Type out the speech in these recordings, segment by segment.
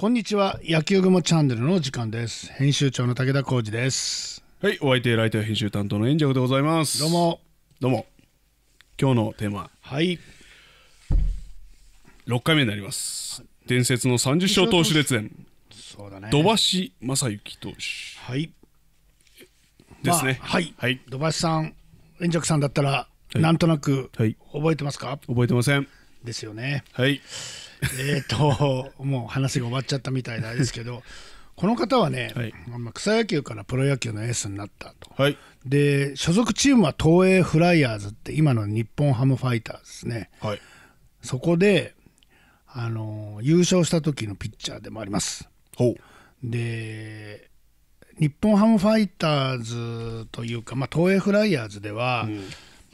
こんにちは野球雲チャンネルの時間です編集長の武田浩二ですはいお相手ライター編集担当の円尺でございますどうもどうも今日のテーマはい6回目になります伝説の30勝投手列伝そうだね土橋正幸投手はいですね、まあ、はい、はい、土橋さん円尺さんだったら、はい、なんとなく覚えてますか、はい、覚えてませんですよねはいえっと、もう話が終わっちゃったみたいなんですけど、この方はね、はい、草野球からプロ野球のエースになったと、はい、で所属チームは東映フライヤーズって今の日本ハムファイターズですね、はい、そこで、あの優勝した時のピッチャーでもありますで日本ハムファイターズというか、まあ、東映フライヤーズでは、うん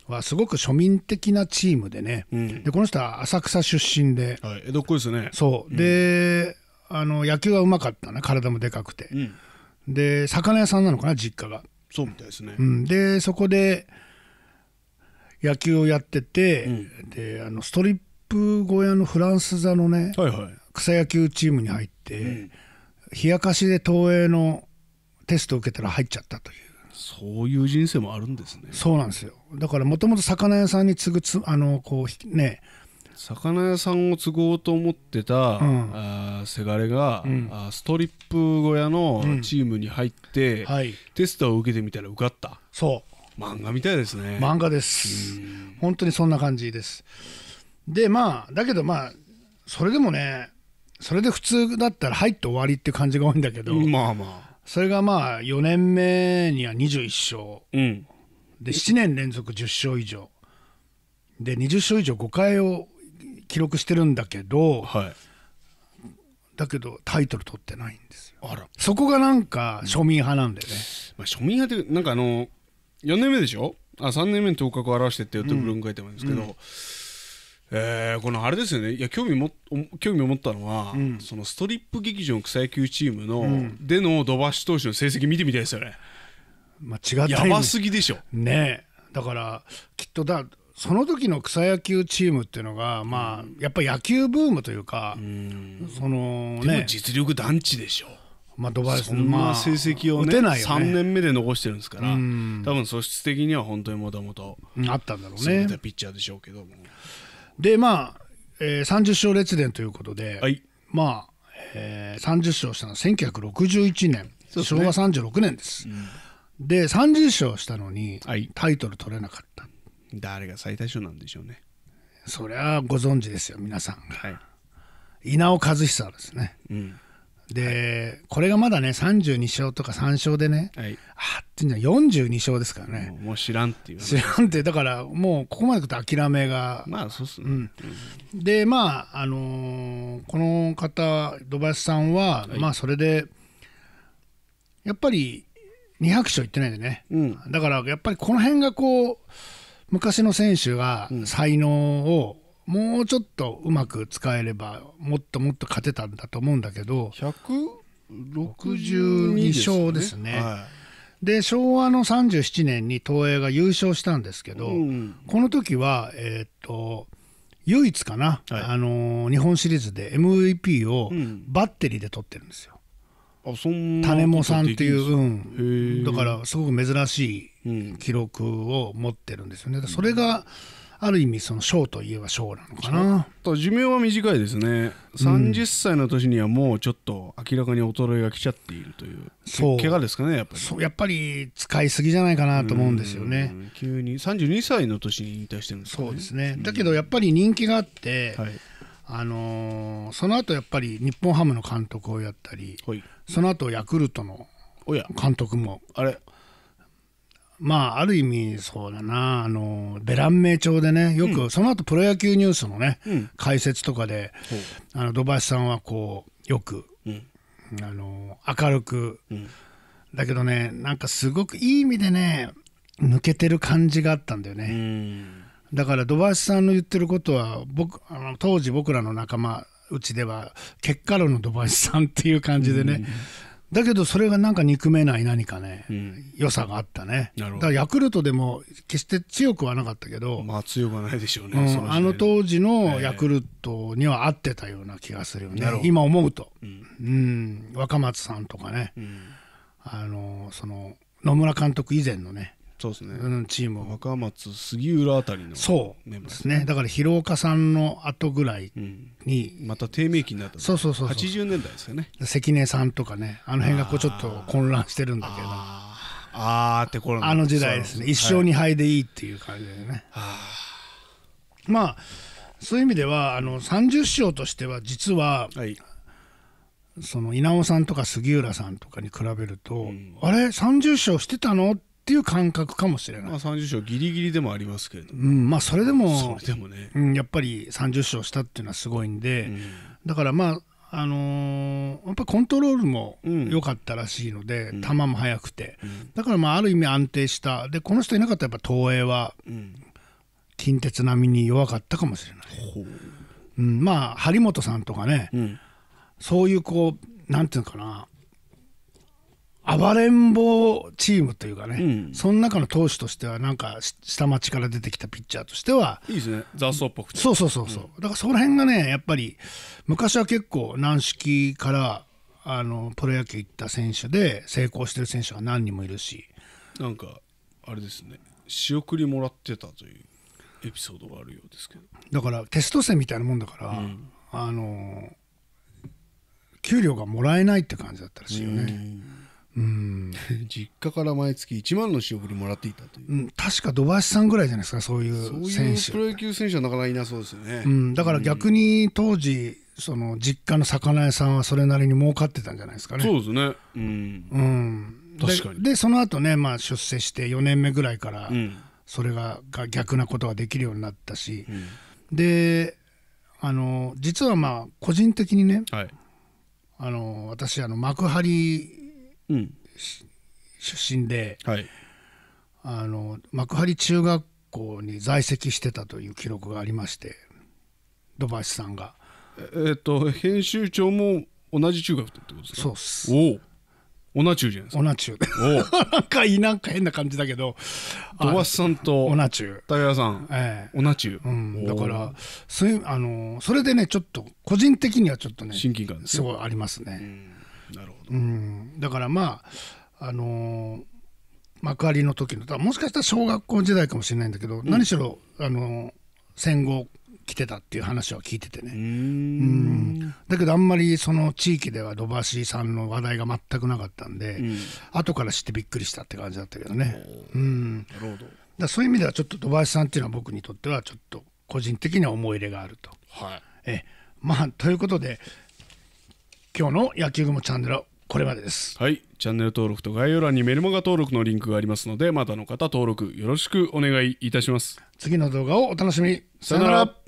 はすごく庶民的なチームでね、うん、でこの人は浅草出身で、はい、江戸っ子ですねそうで、うん、あの野球がうまかったね体もでかくて、うん、で魚屋さんなのかな実家がそうみたいですね、でそこで野球をやってて、であのストリップ小屋のフランス座のね、はいはい、草野球チームに入って、冷やかしで東映のテストを受けたら入っちゃったというそういう人生もあるんですねそうなんですよだからもともと魚屋さんに継ぐつあのこうね魚屋さんを継ごうと思ってた、うん、あせがれが、うん、あストリップ小屋のチームに入って、うんはい、テストを受けてみたら受かったそう漫画みたいですね漫画です本当にそんな感じですでまあだけどまあそれでもねそれで普通だったら入って終わりって感じが多いんだけどまあまあそれがまあ4年目には21勝、うん、で7年連続10勝以上で20勝以上5回を記録してるんだけど、はい、だけどタイトル取ってないんですよあらそこがなんか庶民派なんでね、まあ、庶民派ってなんかあの4年目でしょあ3年目に頭角を現してっていう文書いてもらうんですけど、うんうんえー、このあれですよねいや興味も興味を持ったのは、うん、そのストリップ劇場の草野球チームの、うん、での土橋投手の成績見てみたいですよね。まあ、違ったやばすぎでしょ。ねだからきっとだその時の草野球チームっていうのが、まあ、やっぱ野球ブームというか、うん、その、ね、でも実力団地でしょ。まあ、ドバイスそんな成績をね,、ね3年目で残してるんですから、多分素質的には本当にもともとあったんだろうね。ピッチャーでしょうけども。でまあ、えー、30勝列伝ということで、はい、まあ、えー、30勝したのは1961年、ね、昭和36年です、うん、で30勝したのに、はい、タイトル取れなかった誰が最多勝なんでしょうねそりゃご存知ですよ皆さん、はい、稲尾和久ですね、うんで、はい、これがまだね32勝とか3勝でね、はい、あってんじゃ42勝ですからねもう知らんっていう知らんってだからもうここまでくると諦めがまあそうっすね、うん、でまああのー、この方土橋さんは、はい、まあそれでやっぱり200勝いってないんでね、うん、だからやっぱりこの辺がこう昔の選手が才能を、うんもうちょっとうまく使えればもっともっと勝てたんだと思うんだけど162勝ですね。で昭和の37年に東映が優勝したんですけど、うん、この時は、えー、っと唯一かな、はい、あのー、日本シリーズで MVP をバッテリーで取ってるんですよ。あそんな種もさんっていう、うん、だからすごく珍しい記録を持ってるんですよね。それが、うんある意味その賞といえば賞なのかなと寿命は短いですね30歳の年にはもうちょっと明らかに衰えが来ちゃっているという、そう怪我ですかねやっぱりやっぱり使いすぎじゃないかなと思うんですよね急に32歳の年に引退してるんです、ね、そうですねだけどやっぱり人気があって、はいあのー、その後やっぱり日本ハムの監督をやったり、はい、その後ヤクルトの監督もあれまあある意味そうだなあのベラン名帳でねよくその後プロ野球ニュースのね、うん、解説とかで、うん、あの土橋さんはこうよく、うん、あの明るく、だけどねなんかすごくいい意味でね抜けてる感じがあったんだよね。だから土橋さんの言ってることは僕あの当時僕らの仲間うちでは結果論の土橋さんっていう感じでね、だけどそれがなんか憎めない何かね、うん、良さがあったねだからヤクルトでも決して強くはなかったけどまあ強くはないでしょうね、うん、あの当時のヤクルトには合ってたような気がするよね、えー、今思うと、うん、うん、若松さんとかね、あのその野村監督以前のね、そうですね、チームは若松杉浦あたりのそうですねだから広岡さんの後ぐらいに、うん、また低迷期になったそうそうそうそう80年代ですよね関根さんとかねあの辺がこうちょっと混乱してるんだけどああってこのあの時代ですね一勝2敗でいいっていう感じでね、はい、まあそういう意味ではあの30勝としては実は、はい、その稲尾さんとか杉浦さんとかに比べると、うん、あれ30勝してたのってっていう感覚かもしれない、まあ、30勝ギリギリでもありますけれども、うん、まあ、それでもそれでもね、うん、やっぱり30勝したっていうのはすごいんで、うん、だからまああのー、やっぱコントロールも良かったらしいので、うん、球も速くて、うん、だからまあある意味安定したでこの人いなかったらやっぱ東映は、近鉄並みに弱かったかもしれない、うん、まあ張本さんとかね、そういうこうなんていうのかな暴れん坊チームというかね、うん、その中の投手としてはなんか下町から出てきたピッチャーとしてはいいですね雑草っぽくてそうそうそうそう、うん、だからその辺がねやっぱり昔は結構軟式からあのプロ野球行った選手で成功してる選手は何人もいるしなんかあれですね仕送りもらってたというエピソードがあるようですけどだからテスト戦みたいなもんだから、うん、あの給料がもらえないって感じだったらしいよね。うん 実家から毎月1万の仕送りもらっていたという、うん、確か土橋さんぐらいじゃないですかそういう選手プロ野球選手はなかなかいなそうですよね、うん、だから逆に当時その実家の魚屋さんはそれなりに儲かってたんじゃないですかねそうですねうん、うん、確かにでその後ねまあ出世して4年目ぐらいからそれがが逆なことができるようになったし、うん、であの実はまあ個人的にね、はい、あの私あの幕張出身で、はい、あの幕張中学校に在籍してたという記録がありまして土橋さんが。えっと編集長も同じ中学ってことですかそうっす。おオナチュじゃないですか。オナチュ。なんかいなんか変な感じだけど、土橋さんとオナチュ。さん、ええ、オナチュ。うん、だからそれあのそれでねちょっと個人的にはちょっとね親近感す、ごいありますね。なるほど、うん、だからまああのー、幕張の時のもしかしたら小学校時代かもしれないんだけど、うん、何しろあの戦後来てたっていう話は聞いててねうんだけどあんまりその地域では土橋さんの話題が全くなかったんで、うん、後から知ってびっくりしたって感じだったけどねうんなるほどだそういう意味ではちょっと土橋さんっていうのは僕にとってはちょっと個人的には思い入れがあると。はい、えまあということで今日の野球雲チャンネルこれまでですはいチャンネル登録と概要欄にメルマガ登録のリンクがありますのでまだの方登録よろしくお願いいたします次の動画をお楽しみにさよなら